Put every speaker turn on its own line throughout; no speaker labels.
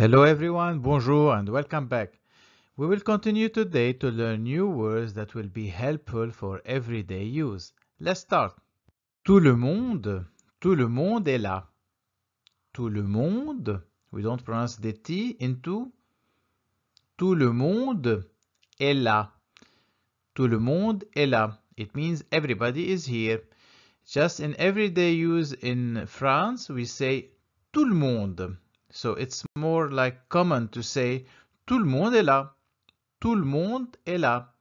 Hello everyone, bonjour and welcome back. We will continue today to learn new words that will be helpful for everyday use. Let's start. Tout le monde, tout le monde est là. Tout le monde, we don't pronounce the T into. Tout le monde est là. Tout le monde est là. It means everybody is here. Just in everyday use in France, we say tout le monde. So it's more like common to say tout le monde est là. Tout le monde est là.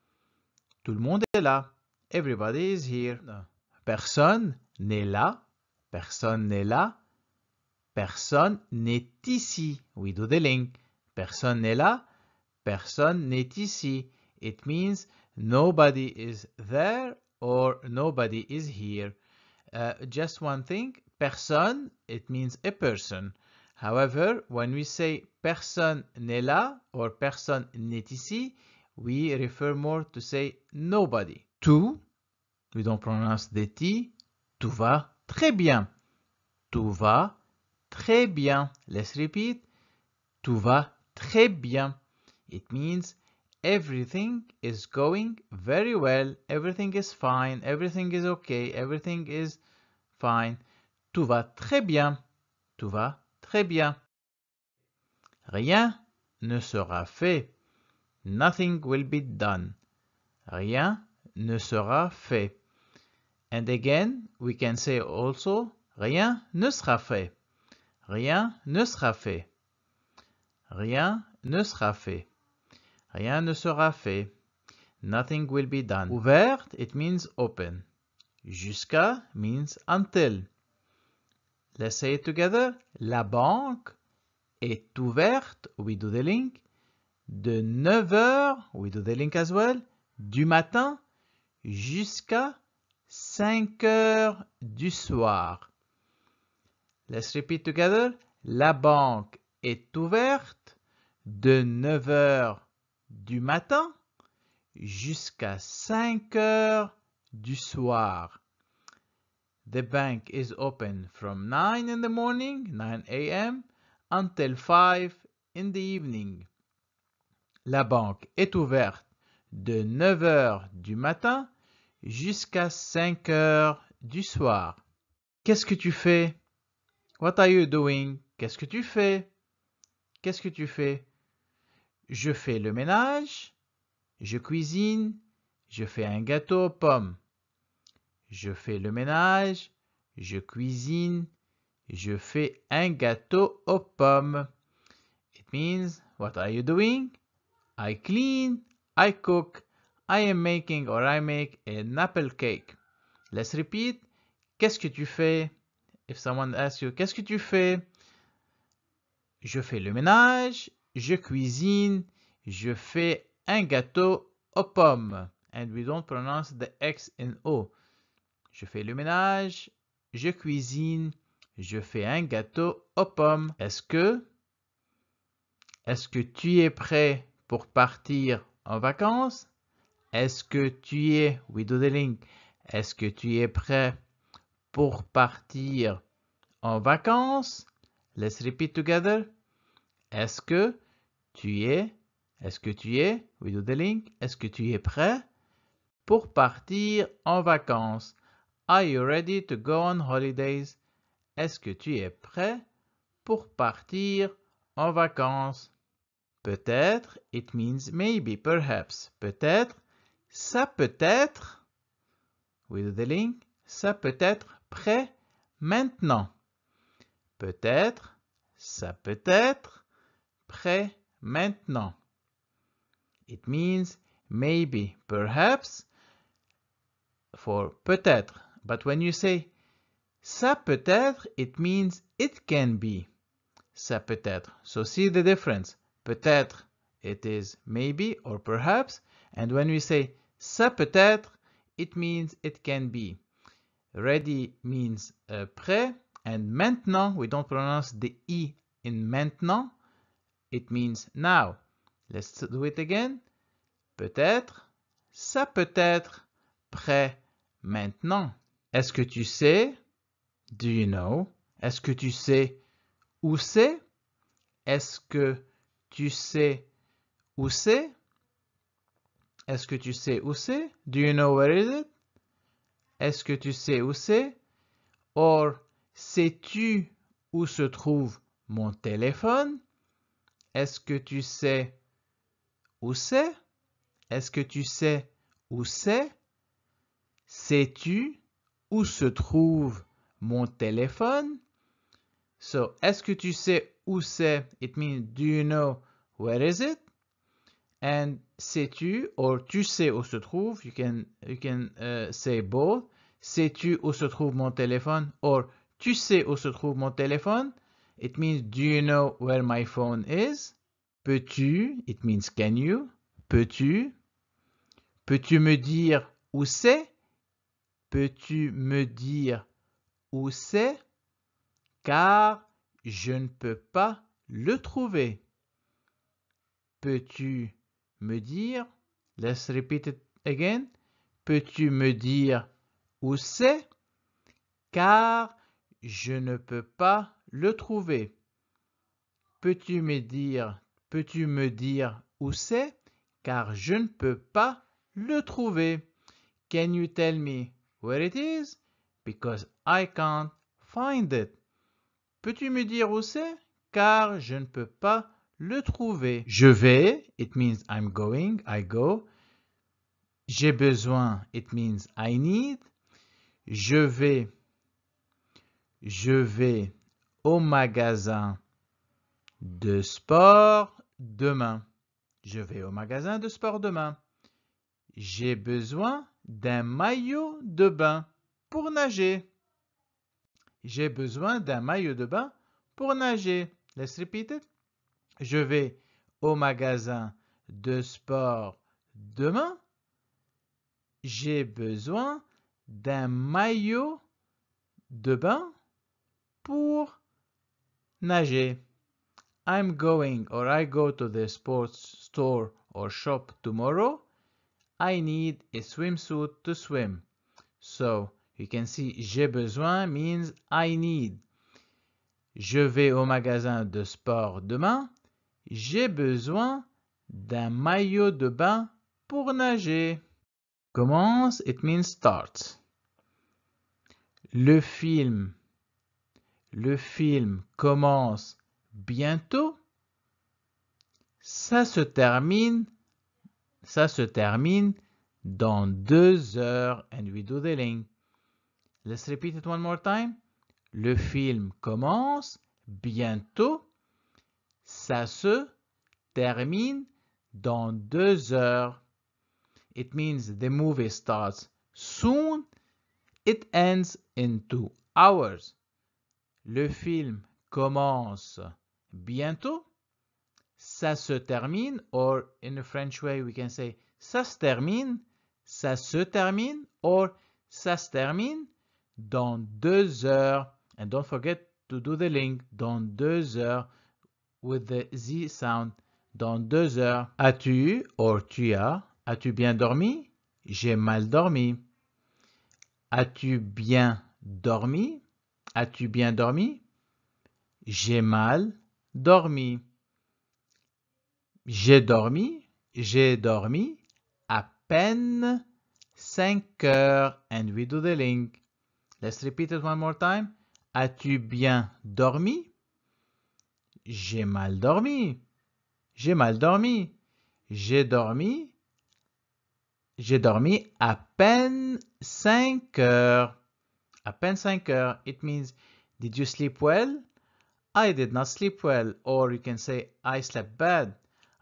Tout le monde est là. Everybody is here. Personne n'est là. Personne n'est là. Personne n'est ici. We do the link. Personne n'est là. Personne n'est ici. It means nobody is there or nobody is here. Uh, just one thing. Personne, it means a person. However, when we say personne n'est là or personne n'est ici, we refer more to say nobody. Tout, we don't pronounce the T, tout va très bien. Tout va très bien. Let's repeat. Tout va très bien. It means everything is going very well, everything is fine, everything is okay, everything is fine. Tout va très bien. Tout va Très bien. Rien ne sera fait. Nothing will be done. Rien ne sera fait. And again, we can say also, rien ne sera fait. Rien ne sera fait. Rien ne sera fait. Rien ne sera fait. Nothing will be done. Ouvert, it means open. Jusqu'à means until. Let's say it together. La banque est ouverte, we do the link, de 9h, we do the link as well, du matin jusqu'à 5h du soir. Let's repeat together. La banque est ouverte de 9h du matin jusqu'à 5h du soir. The bank is open from 9 in the morning, 9 a.m., until 5 in the evening. La banque est ouverte de 9h du matin jusqu'à 5h du soir. Qu'est-ce que tu fais? What are you doing? Qu'est-ce que tu fais? Qu'est-ce que tu fais? Je fais le ménage, je cuisine, je fais un gâteau aux pommes je fais le ménage, je cuisine, je fais un gâteau aux pommes. It means, what are you doing? I clean, I cook, I am making or I make an apple cake. Let's repeat. Qu'est-ce que tu fais? If someone asks you, qu'est-ce que tu fais? Je fais le ménage, je cuisine, je fais un gâteau aux pommes. And we don't pronounce the X in O je fais le ménage, je cuisine, je fais un gâteau aux pommes. Est-ce que Est-ce que tu es prêt pour partir en vacances Est-ce que tu es the link. Est-ce que tu es prêt pour partir en vacances Let's repeat together. Est-ce que tu es Est-ce que tu es link. Est-ce que tu es prêt pour partir en vacances Are you ready to go on holidays? Est-ce que tu es prêt pour partir en vacances? Peut-être, it means maybe, perhaps. Peut-être, ça peut être, with the link, ça peut être prêt maintenant. Peut-être, ça peut être prêt maintenant. It means maybe, perhaps, for peut-être. But when you say ça peut être, it means it can be. Ça peut être. So see the difference. Peut-être, it is maybe or perhaps. And when we say ça peut être, it means it can be. Ready means uh, prêt. And maintenant, we don't pronounce the E in maintenant. It means now. Let's do it again. Peut-être, ça peut être prêt maintenant. Est-ce que tu sais? Do you know? Est-ce que tu sais où c'est? Est-ce que tu sais où c'est? Est-ce que tu sais où c'est? Do you know where is it? Est-ce que tu sais où c'est? Or, sais-tu où se trouve mon téléphone? Est-ce que tu sais où c'est? Est-ce que tu sais où c'est? Sais-tu où se trouve mon téléphone. So, est-ce que tu sais où c'est? It means, do you know where is it? And sais-tu, or tu sais où se trouve, you can, you can uh, say both. Sais-tu où se trouve mon téléphone? Or tu sais où se trouve mon téléphone? It means, do you know where my phone is? Peux-tu, it means can you, peux-tu, peux-tu me dire où c'est? Peux-tu me dire où c'est Car je ne peux pas le trouver. Peux-tu me dire Let's repeat it again. Peux-tu me dire où c'est Car je ne peux pas le trouver. Peux-tu me dire Peux-tu me dire où c'est Car je ne peux pas le trouver. Can you tell me where it is? Because I can't find it. Peux-tu me dire où c'est? Car je ne peux pas le trouver. Je vais, it means I'm going, I go. J'ai besoin, it means I need. Je vais, je vais au magasin de sport demain. Je vais au magasin de sport demain. J'ai besoin, d'un maillot de bain pour nager. J'ai besoin d'un maillot de bain pour nager. Let's repeat it. Je vais au magasin de sport demain. J'ai besoin d'un maillot de bain pour nager. I'm going or I go to the sports store or shop tomorrow. I need a swimsuit to swim. So you can see j'ai besoin means I need. Je vais au magasin de sport demain. J'ai besoin d'un maillot de bain pour nager. Commence, it means start. Le film. Le film commence bientôt. Ça se termine ça se termine dans deux heures and we do the link. Let's repeat it one more time. Le film commence bientôt. Ça se termine dans deux heures. It means the movie starts soon. It ends in two hours. Le film commence bientôt ça se termine, or in a French way, we can say ça se termine, ça se termine, or ça se termine dans deux heures. And don't forget to do the link dans deux heures with the Z sound. Dans deux heures. As-tu, or tu as, as-tu bien dormi? J'ai mal dormi. As-tu bien dormi? As-tu bien dormi? J'ai mal dormi. J'ai dormi, j'ai dormi à peine 5 heures. And we do the link. Let's repeat it one more time. As-tu bien dormi? J'ai mal dormi. J'ai mal dormi. J'ai dormi. J'ai dormi à peine 5 heures. À peine 5 heures. It means, did you sleep well? I did not sleep well. Or you can say, I slept bad.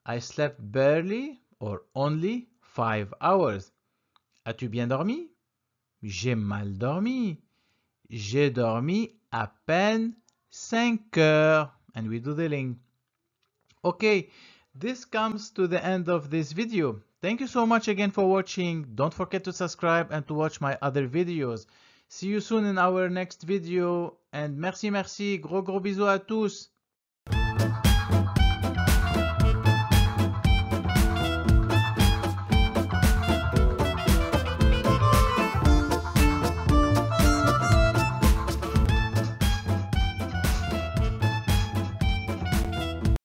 I slept barely or only five hours. As-tu bien dormi? J'ai mal dormi. J'ai dormi à peine cinq heures. And we do the link. Okay, this comes to the end of this video. Thank you so much again for watching. Don't forget to subscribe and to watch my other videos. See you soon in our next video. And merci, merci. Gros, gros bisous à tous.